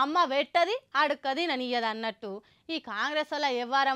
అమ్మ పెట్టది అడుక్కది ననియ్యదు అన్నట్టు ఈ కాంగ్రెస్ వల్ల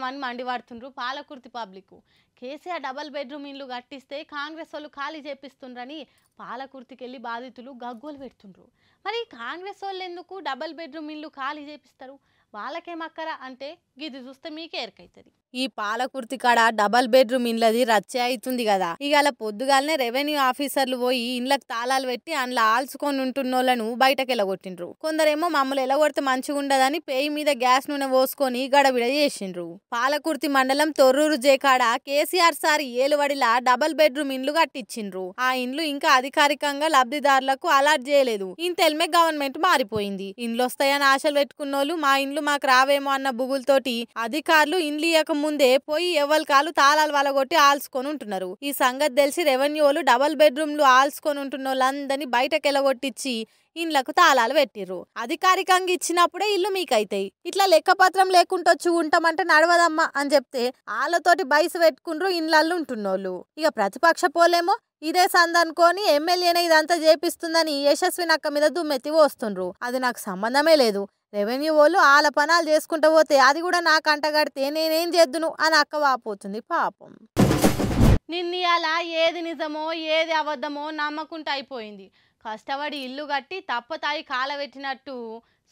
అని మండిపడుతుండ్రు Palakurthi public KCR double bedroom ఇల్లు కట్టిస్తే కాంగ్రెస్ వాళ్ళు ఖాళీ చేపిస్తుండ్రని పాలకుర్తికి వెళ్ళి బాధితులు గగ్గోలు పెడుతుండ్రు మరి కాంగ్రెస్ వాళ్ళు ఎందుకు డబల్ బెడ్రూమ్ ఇల్లు ఖాళీ చేపిస్తారు వాళ్ళకేమక్కరా అంటే ఇది చూస్తే మీకే ఎరకైతుంది ఈ పాలకుర్తి కాడ డబల్ బెడ్రూమ్ ఇండ్లది రచ్చ అవుతుంది కదా ఇవాళ పొద్దుగాలనే రెవెన్యూ ఆఫీసర్లు పోయి ఇండ్లకు తాళాలు పెట్టి అందులో ఆల్చుకొని ఉంటున్నోళ్ళను బయటకు ఎలగొట్టిండ్రు కొందరేమో మమ్మల్ని ఎలగొడితే మంచిగా ఉండదని పేయి మీద గ్యాస్ నూనె పోసుకొని గడబిడ చేసిండ్రు పాలకుర్తి మండలం తొర్రూరు జేకాడ కేసీఆర్ సార్ ఏలువడిలా డబల్ బెడ్రూమ్ ఇండ్లు కట్టించిండ్రు ఆ ఇండ్లు ఇంకా అధికారికంగా లబ్ధిదారులకు అలాట్ చేయలేదు ఇంతెల్మే గవర్నమెంట్ మారిపోయింది ఇండ్లు వస్తాయని ఆశలు పెట్టుకున్నోళ్ళు మా ఇండ్లు మాకు రావేమో అన్న బుగులతోటి అధికారులు ఇండ్లు ఇయ్యక ముందే పోయి ఎవరి కాలు తాళాలు వలగొట్టి ఆల్చుకొని ఉంటున్నారు ఈ సంగతి తెలిసి రెవెన్యూలు డబల్ బెడ్రూమ్లు ఆల్చుకొని ఉంటున్న వాళ్ళందరినీ బయటకు ఎలగొట్టించి ఇండ్లకు తాళాలు పెట్టిర్రు అధికారికంగా ఇచ్చినప్పుడే ఇల్లు మీకైతాయి ఇట్లా లెక్కపత్రం లేకుంటే వచ్చి ఉంటామంటే నడవదమ్మా అని చెప్తే వాళ్ళతోటి బయసు పెట్టుకుండ్రు ఇండ్లల్లో ఉంటున్నోళ్ళు ఇక ప్రతిపక్ష పోలేమో ఇదే సందనుకొని ఎమ్మెల్యేనే ఇదంతా చేపిస్తుందని యశస్వి నక్క మీద దుమ్మెత్తి వస్తుండ్రు అది నాకు సంబంధమే లేదు రెవెన్యూ వాళ్ళు వాళ్ళ పనాలు చేసుకుంటూ పోతే అది కూడా నాకు అంటగడితే నేనేం చేద్దును అని అక్క వాపోతుంది పాపం నిన్న ఏది నిజమో ఏది అబద్ధమో నమ్మకుంటూ అయిపోయింది కష్టపడి ఇల్లు కట్టి తప్పతాయి కాలబెట్టినట్టు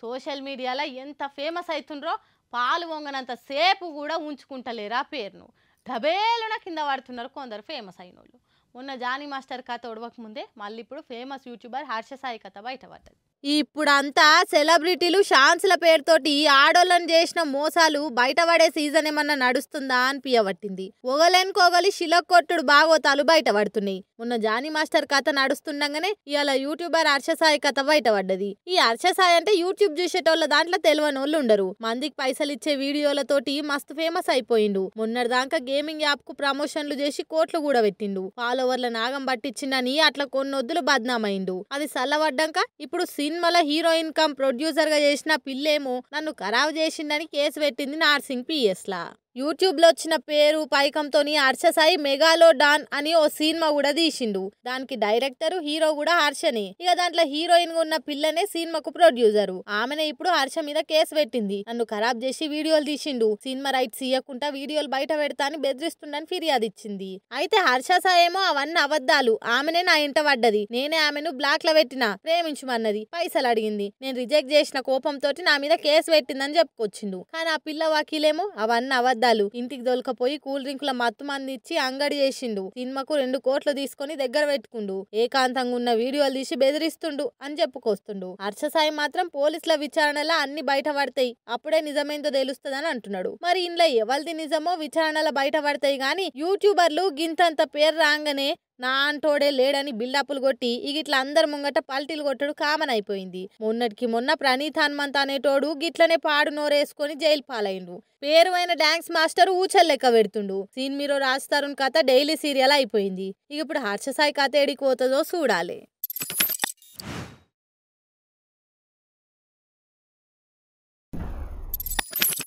సోషల్ మీడియాలో ఎంత ఫేమస్ అవుతుండ్రో పాలు వంగనంత సేపు కూడా ఉంచుకుంటలేరు ఆ పేరును డబేలున కింద పడుతున్నారు కొందరు ఫేమస్ అయిన వాళ్ళు మొన్న జానీ మాస్టర్ కథ ఉడవకముందే మళ్ళీ ఇప్పుడు ఫేమస్ యూట్యూబర్ హర్షసాయి కథ బయటపడ్డది ఇప్పుడంతా సెలబ్రిటీలు షాన్స్ల పేరుతోటి ఆడోళ్ళని చేసిన మోసాలు బయటపడే సీజన్ ఏమన్నా నడుస్తుందా అనిపించబట్టింది ఒగలెనుకోగలి కొట్టుడు బాగోతాలు బయటపడుతున్నాయి మొన్న జానీ మాస్టర్ కథ నడుస్తుండగానే ఇవాళ యూట్యూబర్ అర్షసాయి కథ బయటపడ్డది ఈ అర్షసాయి అంటే యూట్యూబ్ చూసేటోళ్ళ దాంట్లో తెలియని వాళ్ళు ఉండరు మందికి పైసలు ఇచ్చే వీడియోలతోటి మస్తు ఫేమస్ అయిపోయిండు మొన్నటిదాకా గేమింగ్ యాప్ కు ప్రమోషన్లు చేసి కోట్లు కూడా పెట్టిండు ఫాలోవర్ల నాగం పట్టించిండని అట్లా కొన్నొద్దులు బద్నామైండు అది చల్లబడ్డాక ఇప్పుడు సినిమాల హీరోయిన్ కమ్ ప్రొడ్యూసర్ గా చేసిన పిల్లేమో నన్ను ఖరాబ్ చేసిందని కేసు పెట్టింది నార్సింగ్ పిఎస్ లా యూట్యూబ్లో వచ్చిన పేరు పైకంతోని హర్షసాయి మెగాలో డాన్ అని ఓ సినిమా కూడా తీసిండు దానికి డైరెక్టర్ హీరో కూడా హర్షనే ఇక దాంట్లో హీరోయిన్ ఉన్న పిల్లనే సినిమాకు ప్రొడ్యూసర్ ఆమెనే ఇప్పుడు హర్ష మీద కేసు పెట్టింది నన్ను ఖరాబ్ చేసి వీడియోలు తీసిండు సినిమా రైట్స్ ఇయ్యకుండా వీడియోలు బయట పెడతా అని బెదిరిస్తుండని ఫిర్యాదు ఇచ్చింది అయితే హర్షసాయి ఏమో అవన్నీ అబద్ధాలు ఆమెనే నా ఇంట పడ్డది నేనే ఆమెను బ్లాక్ లో పెట్టిన ప్రేమించమన్నది పైసలు అడిగింది నేను రిజెక్ట్ చేసిన కోపంతో నా మీద కేసు పెట్టిందని చెప్పుకొచ్చిండు కానీ ఆ పిల్ల వకీలేమో అవన్నీ అవద్దు అద్దాలు ఇంటికి దొలకపోయి కూల్ డ్రింకుల మత్తు మందిచ్చి అంగడి చేసిండు సినిమాకు రెండు కోట్లు తీసుకొని దగ్గర పెట్టుకుండు ఏకాంతంగా ఉన్న వీడియోలు తీసి బెదిరిస్తుండు అని చెప్పుకొస్తుండు సాయి మాత్రం పోలీసుల విచారణలో అన్ని బయటపడతాయి అప్పుడే నిజమేందో తెలుస్తుందని అంటున్నాడు మరి ఇంట్లో ఎవరిది నిజమో విచారణల బయటపడతాయి గాని యూట్యూబర్లు గింతంత పేరు రాగానే నా అంటోడే లేడని బిల్డప్లు కొట్టి ఇట్లా అందరి ముంగట పల్టీలు కొట్టడు కామన్ అయిపోయింది మొన్నటికి మొన్న ప్రణీత్ హనుమంత్ అనేటోడు గిట్లనే పాడు నోరేసుకొని జైలు పాలైండు పేరు అయిన డాన్స్ మాస్టర్ ఊచల్ లెక్క పెడుతుండు సీన్ మీరు రాస్తారు కథ డైలీ సీరియల్ అయిపోయింది ఇక ఇప్పుడు హర్షసాయి కథ ఎడికి పోతుందో చూడాలి